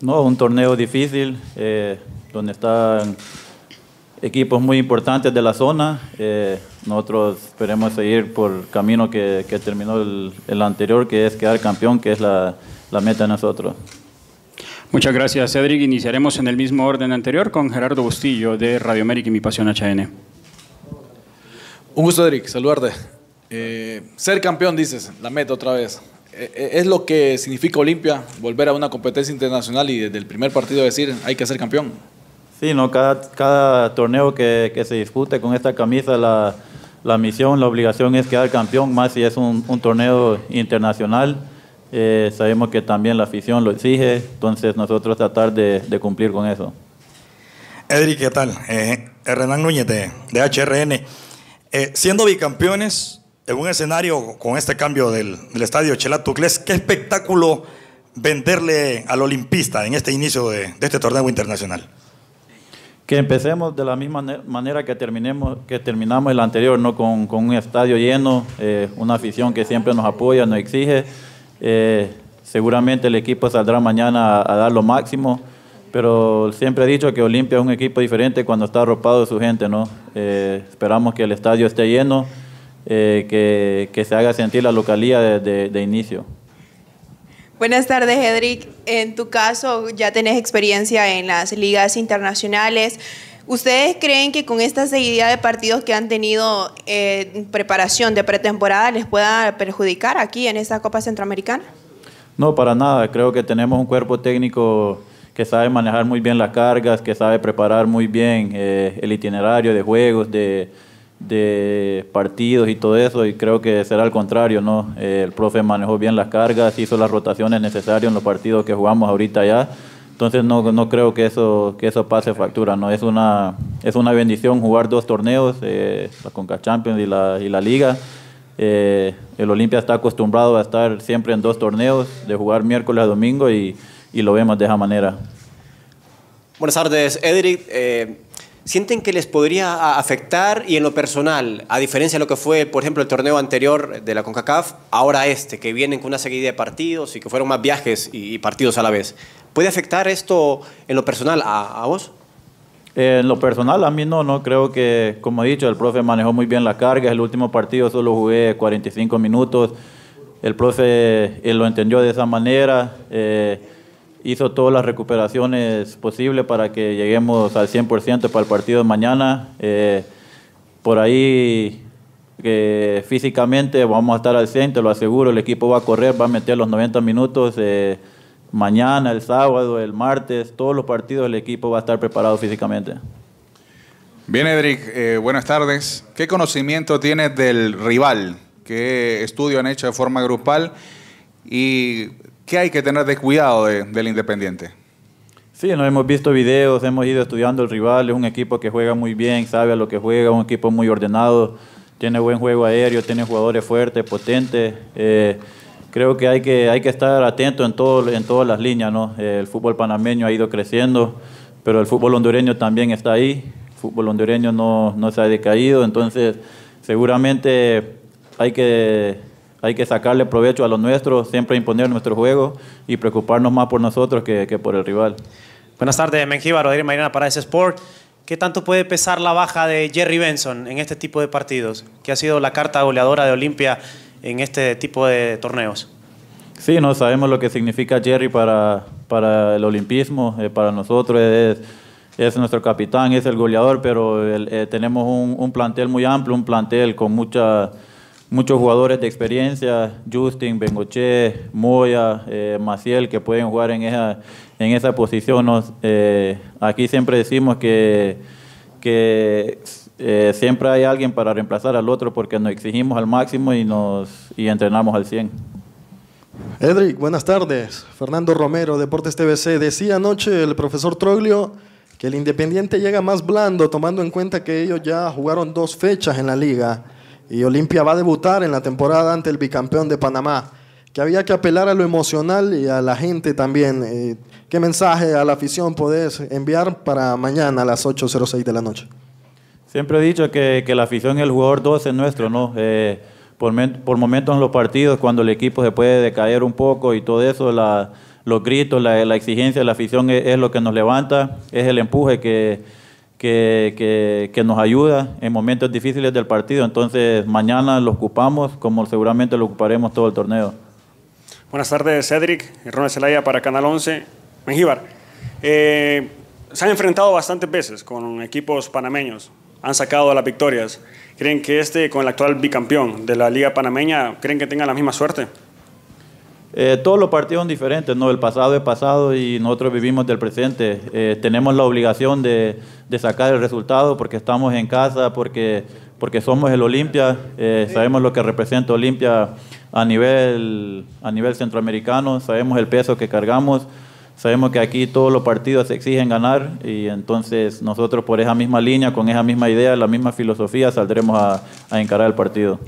No, un torneo difícil, eh, donde están equipos muy importantes de la zona. Eh, nosotros esperemos seguir por el camino que, que terminó el, el, anterior, que es quedar campeón, que es la, la meta de nosotros. Muchas gracias, Cedric. Iniciaremos en el mismo orden anterior con Gerardo Bustillo de Radio América y Mi Pasión HN. Un gusto, Cedric, saludarte. Eh, ser campeón, dices, la meta otra vez. Eh, eh, es lo que significa Olimpia, volver a una competencia internacional y desde el primer partido decir hay que ser campeón. Sí, ¿no? cada, cada torneo que, se discute con esta camisa, la, misión, la obligación es quedar campeón, más si es un, torneo internacional. Eh, sabemos que también la afición lo exige, entonces nosotros tratar de, cumplir con eso. Edric, ¿qué tal? Hernán Núñez de, de HRN. siendo bicampeones, en un escenario con este cambio del, del estadio Chelatucles, ¿qué espectáculo venderle al olimpista en este inicio de, este torneo internacional? Que empecemos de la misma manera que, terminemos, que terminamos el anterior, ¿no? con, un estadio lleno, eh, una afición que siempre nos apoya, nos exige. Eh, seguramente el equipo saldrá mañana a, dar lo máximo, pero siempre he dicho que Olimpia es un equipo diferente cuando está arropado de su gente. ¿no? Eh, esperamos que el estadio esté lleno. Eh, que, que, se haga sentir la localía de, inicio. Buenas tardes, Edric. En tu caso, ya tenés experiencia en las ligas internacionales. ¿Ustedes creen que con esta seguidilla de partidos que han tenido eh, preparación de pretemporada les pueda perjudicar aquí en esta Copa Centroamericana? No, para nada. Creo que tenemos un cuerpo técnico que sabe manejar muy bien las cargas, que sabe preparar muy bien eh, el itinerario de juegos, de, de partidos y todo eso, y creo que será al contrario, ¿no? Eh, el profe manejó bien las cargas, hizo las rotaciones necesarias en los partidos que jugamos ahorita ya. Entonces no, no creo que eso, que eso pase factura, ¿no? Es una, es una bendición jugar dos torneos, eh, la Conca Champions y la, y la Liga. Eh, el Olimpia está acostumbrado a estar siempre en dos torneos, de jugar miércoles a domingo y, y lo vemos de esa manera. Buenas tardes, Edric. Eh, ¿Sienten que les podría afectar y en lo personal, a diferencia de lo que fue, por ejemplo, el torneo anterior de la CONCACAF, ahora este, que vienen con una seguida de partidos y que fueron más viajes y, partidos a la vez? ¿Puede afectar esto en lo personal a, vos? Eh, en lo personal, a mí no, no creo que, como he dicho, el profe manejó muy bien la carga. El último partido solo jugué 45 minutos. El profe eh, lo entendió de esa manera. Eh, hizo todas las recuperaciones posibles para que lleguemos al 100% para el partido de mañana. Eh, por ahí eh, físicamente vamos a estar al 100, lo aseguro, el equipo va a correr, va a meter los 90 minutos. Eh, mañana, el sábado, el martes, todos los partidos el equipo va a estar preparado físicamente. Bien, Edric, buenas tardes. ¿Qué conocimiento tienes del rival? ¿Qué estudio han hecho de forma grupal? Y ¿Qué hay que tener de cuidado del Independiente? Sí, hemos visto videos, hemos ido estudiando el rival, es un equipo que juega muy bien, sabe a lo que juega, un equipo muy ordenado, tiene buen juego aéreo, tiene jugadores fuertes, potentes. Eh, creo que hay que, hay que estar atento en, todo, en todas las líneas, ¿no? Eh, el fútbol panameño ha ido creciendo, pero el fútbol hondureño también está ahí, el fútbol hondureño no, no se ha decaído, entonces seguramente hay que hay que sacarle provecho a los nuestros, siempre imponer nuestro juego y preocuparnos más por nosotros que, que por el rival. Buenas tardes, Menjiva, Rodríguez Marina para ese Sport. ¿Qué tanto puede pesar la baja de Jerry Benson en este tipo de partidos, que ha sido la carta goleadora de Olimpia en este tipo de torneos? Sí, no sabemos lo que significa Jerry para, para el olimpismo, eh, para nosotros es, es, nuestro capitán, es el goleador, pero eh, tenemos un plantel muy amplio, un plantel con mucha muchos jugadores de experiencia, Justin, Bengoche, Moya, eh, Maciel, que pueden jugar en esa, en esa posición. Eh, aquí siempre decimos que, eh, siempre hay alguien para reemplazar al otro porque nos exigimos al máximo y, nos, y entrenamos al 100. Edric, buenas tardes. Fernando Romero, Deportes TVC. Decía anoche el profesor Troglio que el Independiente llega más blando, tomando en cuenta que ellos ya jugaron dos fechas en la liga. Y Olimpia va a debutar en la temporada ante el bicampeón de Panamá, que había que apelar a lo emocional y a la gente también. Eh, ¿Qué mensaje a la afición podés enviar para mañana a las 8.06 de la noche? Siempre he dicho que, la afición y el jugador 12 es nuestro, ¿no? Eh, por, momentos en los partidos, cuando el equipo se puede decaer un poco y todo eso, la, los gritos, la, exigencia de la afición es lo que nos levanta, es el empuje que que, que, nos ayuda en momentos difíciles del partido. Entonces mañana lo ocupamos como seguramente lo ocuparemos todo el torneo. Buenas tardes, Cedric. Ronald Zelaya para Canal 11. Mengíbar, eh, se han enfrentado bastantes veces con equipos panameños. Han sacado las victorias. ¿Creen que este, con el actual bicampeón de la Liga Panameña, creen que tenga la misma suerte? Eh, todos los partidos son diferentes, ¿no? El pasado es pasado y nosotros vivimos del presente. Eh, tenemos la obligación de, sacar el resultado porque estamos en casa, porque, porque somos el Olimpia, eh, sabemos lo que representa Olimpia a nivel, a nivel centroamericano, sabemos el peso que cargamos, sabemos que aquí todos los partidos se exigen ganar y entonces nosotros por esa misma línea, con esa misma idea, la misma filosofía, saldremos a encarar el partido.